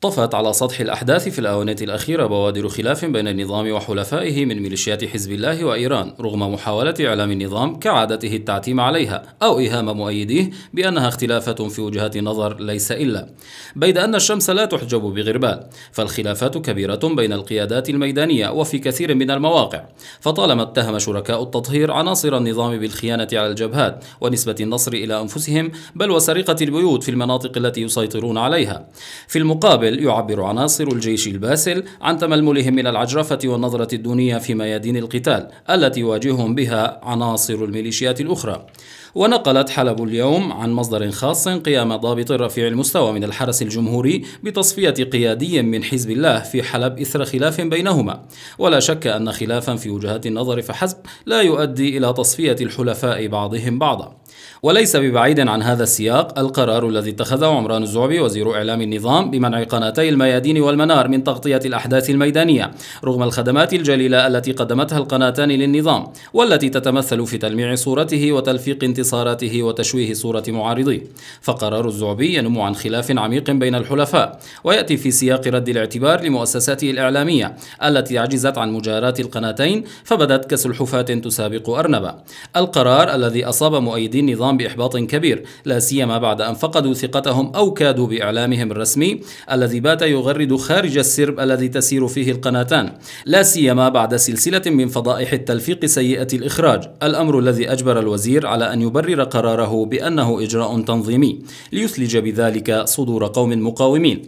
طفت على سطح الأحداث في الآونة الأخيرة بوادر خلاف بين النظام وحلفائه من ميليشيات حزب الله وإيران رغم محاولة إعلام النظام كعادته التعتيم عليها أو إيهام مؤيديه بأنها اختلافات في وجهات نظر ليس إلا بيد أن الشمس لا تحجب بغربال فالخلافات كبيرة بين القيادات الميدانية وفي كثير من المواقع فطالما اتهم شركاء التطهير عناصر النظام بالخيانة على الجبهات ونسبة النصر إلى أنفسهم بل وسرقة البيوت في المناطق التي يسيطرون عليها في المقابل المقابل يعبر عناصر الجيش الباسل عن تململهم من العجرفة والنظرة الدونية في ميادين القتال التي يواجههم بها عناصر الميليشيات الأخرى ونقلت حلب اليوم عن مصدر خاص قيام ضابط رفيع المستوى من الحرس الجمهوري بتصفية قيادي من حزب الله في حلب إثر خلاف بينهما ولا شك أن خلافا في وجهات النظر فحسب لا يؤدي إلى تصفية الحلفاء بعضهم بعضا وليس ببعيد عن هذا السياق القرار الذي اتخذه عمران الزعبي وزير إعلام النظام بمنع قناتي الميادين والمنار من تغطية الأحداث الميدانية رغم الخدمات الجليلة التي قدمتها القناتان للنظام والتي تتمثل في تلميع صورته وتلفيق انتصاراته وتشويه صورة معارضيه فقرار الزعبي ينم عن خلاف عميق بين الحلفاء ويأتي في سياق رد الاعتبار لمؤسساته الإعلامية التي عجزت عن مجاراة القناتين فبدت كسلحفاة تسابق أرنبا القرار الذي أصاب مؤيدين النظام بإحباط كبير لا سيما بعد أن فقدوا ثقتهم أو كادوا بإعلامهم الرسمي الذي بات يغرد خارج السرب الذي تسير فيه القناتان لا سيما بعد سلسلة من فضائح التلفيق سيئة الإخراج الأمر الذي أجبر الوزير على أن يبرر قراره بأنه إجراء تنظيمي ليثلج بذلك صدور قوم مقاومين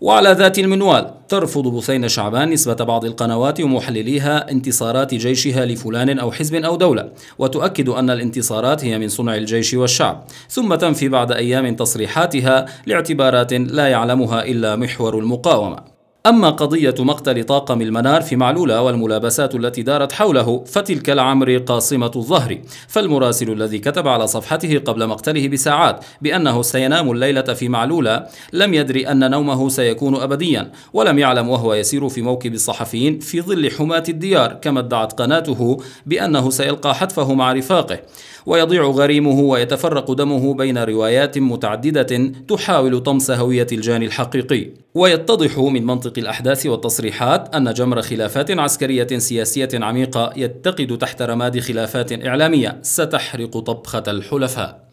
وعلى ذات المنوال ترفض بثينة شعبان نسبة بعض القنوات ومحلليها انتصارات جيشها لفلان أو حزب أو دولة وتؤكد أن الانتصارات هي من صنع الجيش والشعب ثم تنفي بعد أيام تصريحاتها لاعتبارات لا يعلمها إلا محور المقاومة أما قضية مقتل طاقم المنار في معلولة والملابسات التي دارت حوله فتلك العمر قاصمة الظهر فالمراسل الذي كتب على صفحته قبل مقتله بساعات بأنه سينام الليلة في معلولة لم يدري أن نومه سيكون أبديا ولم يعلم وهو يسير في موكب الصحفيين في ظل حماة الديار كما ادعت قناته بأنه سيلقى حتفه مع رفاقه ويضيع غريمه ويتفرق دمه بين روايات متعددة تحاول طمس هوية الجاني الحقيقي ويتضح من منطق الأحداث والتصريحات أن جمر خلافات عسكرية سياسية عميقة يتقد تحت رماد خلافات إعلامية ستحرق طبخة الحلفاء